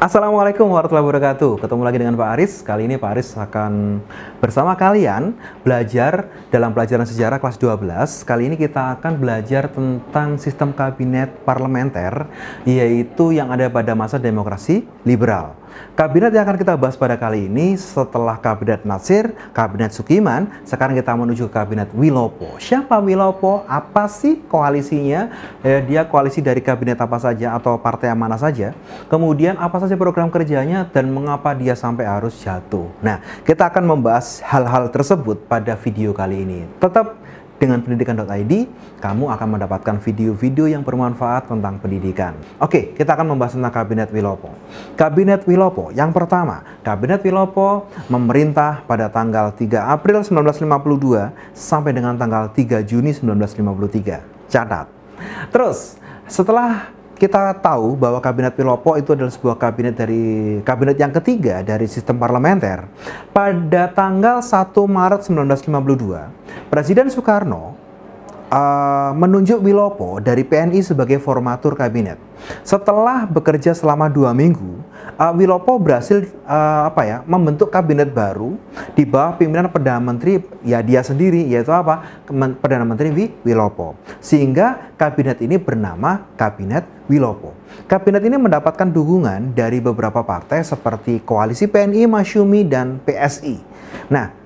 Assalamualaikum warahmatullahi wabarakatuh. Ketemu lagi dengan Pak Aris. Kali ini Pak Aris akan Bersama kalian belajar dalam pelajaran sejarah kelas 12. Kali ini kita akan belajar tentang sistem kabinet parlementer yaitu yang ada pada masa demokrasi liberal. Kabinet yang akan kita bahas pada kali ini setelah Kabinet Nasir, Kabinet Sukiman, sekarang kita menuju ke Kabinet Wilopo. Siapa Wilopo? Apa sih koalisinya? Eh, dia koalisi dari kabinet apa saja atau partai mana saja? Kemudian apa saja program kerjanya dan mengapa dia sampai harus jatuh? Nah, kita akan membahas hal-hal tersebut pada video kali ini. Tetap dengan pendidikan.id, kamu akan mendapatkan video-video yang bermanfaat tentang pendidikan. Oke, kita akan membahas tentang Kabinet Wilopo. Kabinet Wilopo, yang pertama, Kabinet Wilopo memerintah pada tanggal 3 April 1952 sampai dengan tanggal 3 Juni 1953. Catat. Terus, setelah kita tahu bahwa kabinet Pilopo itu adalah sebuah kabinet dari kabinet yang ketiga dari sistem parlementer. Pada tanggal 1 Maret 1952, Presiden Soekarno Eh, menunjuk Wilopo dari PNI sebagai formatur kabinet. Setelah bekerja selama dua minggu, uh, Wilopo berhasil uh, apa ya membentuk kabinet baru di bawah pimpinan perdana menteri ya dia sendiri yaitu apa perdana menteri Wi Wilopo. Sehingga kabinet ini bernama kabinet Wilopo. Kabinet ini mendapatkan dukungan dari beberapa partai seperti koalisi PNI, Masyumi dan PSI. Nah,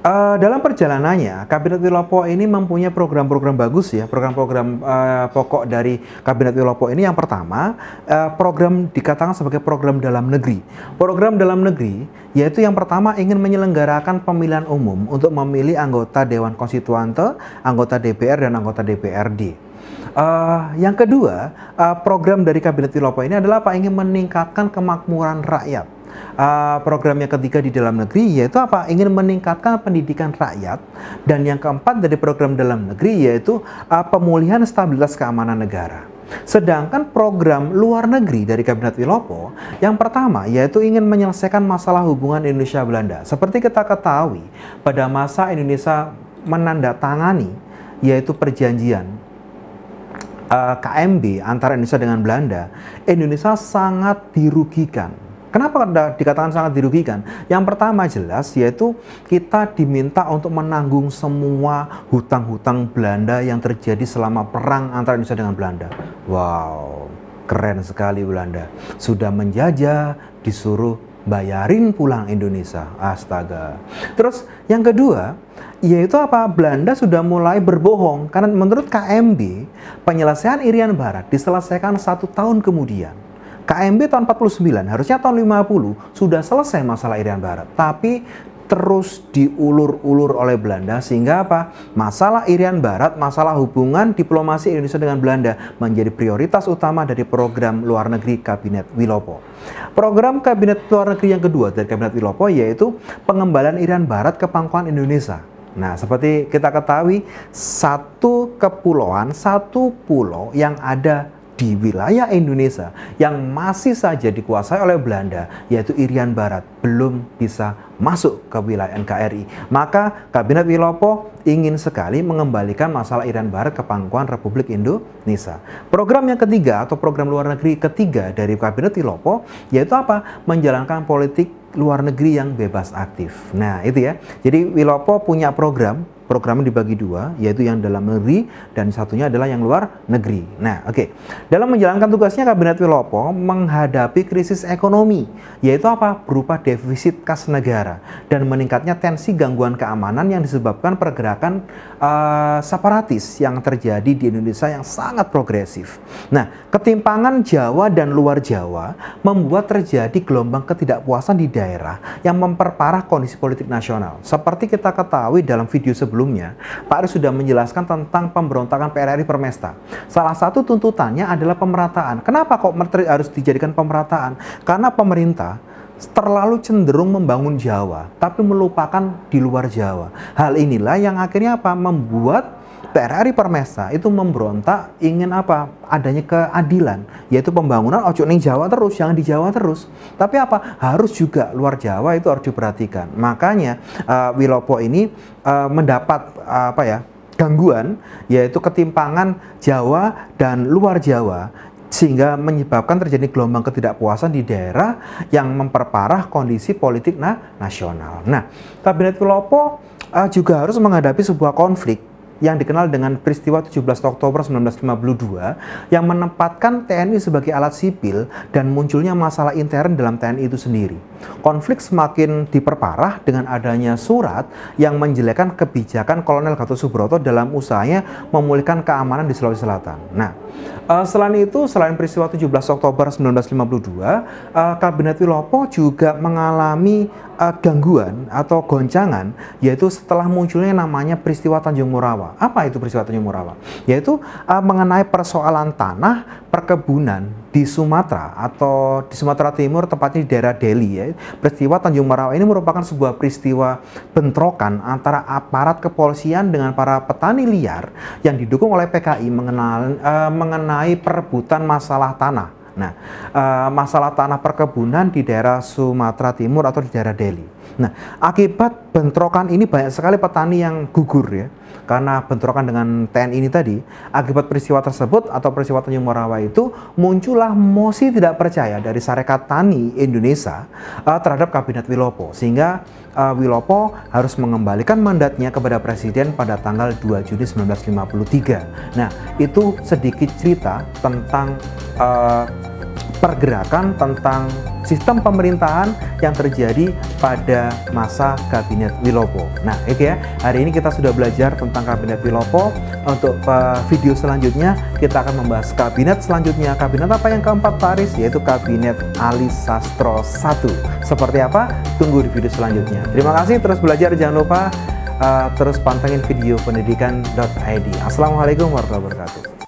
Uh, dalam perjalanannya, Kabinet Wilopo ini mempunyai program-program bagus ya, program-program uh, pokok dari Kabinet Wilopo ini yang pertama, uh, program dikatakan sebagai program dalam negeri. Program dalam negeri yaitu yang pertama ingin menyelenggarakan pemilihan umum untuk memilih anggota Dewan Konstituante, anggota DPR dan anggota DPRD. Uh, yang kedua, uh, program dari Kabinet Wilopo ini adalah apa? Ingin meningkatkan kemakmuran rakyat uh, eh, program yang ketiga di dalam negeri yaitu apa? Ingin meningkatkan pendidikan rakyat dan yang keempat dari program dalam negeri yaitu uh, pemulihan stabilitas keamanan negara. Sedangkan program luar negeri dari Kabinet Wilopo yang pertama yaitu ingin menyelesaikan masalah hubungan Indonesia-Belanda. Seperti kita ketahui, pada masa Indonesia menandatangani yaitu perjanjian eh, KMB antara Indonesia dengan Belanda, Indonesia sangat dirugikan Kenapa dikatakan sangat dirugikan? Yang pertama jelas yaitu kita diminta untuk menanggung semua hutang-hutang Belanda yang terjadi selama perang antara Indonesia dengan Belanda. Wow, keren sekali Belanda. Sudah menjajah, disuruh bayarin pulang Indonesia. Astaga. Terus yang kedua, yaitu apa? Belanda sudah mulai berbohong karena menurut KMB penyelesaian Irian Barat diselesaikan satu tahun kemudian KMB tahun 49, harusnya tahun 50 sudah selesai masalah Irian Barat. Tapi terus diulur-ulur oleh Belanda sehingga apa? Masalah Irian Barat, masalah hubungan diplomasi Indonesia dengan Belanda menjadi prioritas utama dari program luar negeri Kabinet Wilopo. Program Kabinet Luar Negeri yang kedua dari Kabinet Wilopo yaitu pengembalian Irian Barat ke pangkuan Indonesia. Nah, seperti kita ketahui, satu kepulauan, satu pulau yang ada di wilayah Indonesia yang masih saja dikuasai oleh Belanda, yaitu Irian Barat, belum bisa masuk ke wilayah NKRI. Maka Kabinet Wilopo ingin sekali mengembalikan masalah Irian Barat ke pangkuan Republik Indonesia. Program yang ketiga atau program luar negeri ketiga dari Kabinet Wilopo yaitu apa? Menjalankan politik luar negeri yang bebas aktif. Nah, itu ya. Jadi Wilopo punya program programnya dibagi dua, yaitu yang dalam negeri dan satunya adalah yang luar negeri. Nah, oke. Okay. Dalam menjalankan tugasnya Kabinet Wilopo menghadapi krisis ekonomi, yaitu apa? Berupa defisit kas negara dan meningkatnya tensi gangguan keamanan yang disebabkan pergerakan uh, separatis yang terjadi di Indonesia yang sangat progresif. Nah, ketimpangan Jawa dan luar Jawa membuat terjadi gelombang ketidakpuasan di daerah yang memperparah kondisi politik nasional. Seperti kita ketahui dalam video sebelumnya sebelumnya, Pak Aris sudah menjelaskan tentang pemberontakan PRRI Permesta. Salah satu tuntutannya adalah pemerataan. Kenapa kok menteri harus dijadikan pemerataan? Karena pemerintah terlalu cenderung membangun Jawa, tapi melupakan di luar Jawa. Hal inilah yang akhirnya apa? Membuat TRRI Permesa itu memberontak ingin apa? Adanya keadilan, yaitu pembangunan ojo ning Jawa terus, jangan di Jawa terus. Tapi apa? Harus juga luar Jawa itu harus diperhatikan. Makanya uh, Wilopo ini uh, mendapat uh, apa ya? gangguan yaitu ketimpangan Jawa dan luar Jawa sehingga menyebabkan terjadi gelombang ketidakpuasan di daerah yang memperparah kondisi politik nah, nasional. Nah, Kabinet Wilopo uh, juga harus menghadapi sebuah konflik yang dikenal dengan peristiwa 17 Oktober 1952 yang menempatkan TNI sebagai alat sipil dan munculnya masalah intern dalam TNI itu sendiri. Konflik semakin diperparah dengan adanya surat yang menjelekan kebijakan Kolonel Gatot Subroto dalam usahanya memulihkan keamanan di Sulawesi Selatan. Nah, eh, selain itu, selain peristiwa 17 Oktober 1952, eh, Kabinet Wilopo juga mengalami eh, gangguan atau goncangan yaitu setelah munculnya namanya peristiwa Tanjung Murawa apa itu peristiwa Tanjung Murawa? Yaitu uh, mengenai persoalan tanah perkebunan di Sumatera atau di Sumatera Timur tepatnya di daerah Delhi ya. Peristiwa Tanjung Morawa ini merupakan sebuah peristiwa bentrokan antara aparat kepolisian dengan para petani liar yang didukung oleh PKI mengenal, uh, mengenai perebutan masalah tanah. Nah, eh, masalah tanah perkebunan di daerah Sumatera Timur atau di daerah Delhi. Nah, akibat bentrokan ini banyak sekali petani yang gugur ya. Karena bentrokan dengan TNI ini tadi, akibat peristiwa tersebut atau peristiwa Tanjung Morawa itu muncullah mosi tidak percaya dari Sarekat Tani Indonesia uh, terhadap Kabinet Wilopo sehingga uh, Wilopo harus mengembalikan mandatnya kepada presiden pada tanggal 2 Juni 1953. Nah, itu sedikit cerita tentang uh, pergerakan tentang sistem pemerintahan yang terjadi pada masa Kabinet Wilopo. Nah, oke ya, hari ini kita sudah belajar tentang Kabinet Wilopo. Untuk eh, video selanjutnya, kita akan membahas Kabinet selanjutnya. Kabinet apa yang keempat Paris, yaitu Kabinet Ali Sastro 1. Seperti apa? Tunggu di video selanjutnya. Terima kasih, terus belajar, jangan lupa uh, terus pantengin video pendidikan.id. Assalamualaikum warahmatullahi wabarakatuh.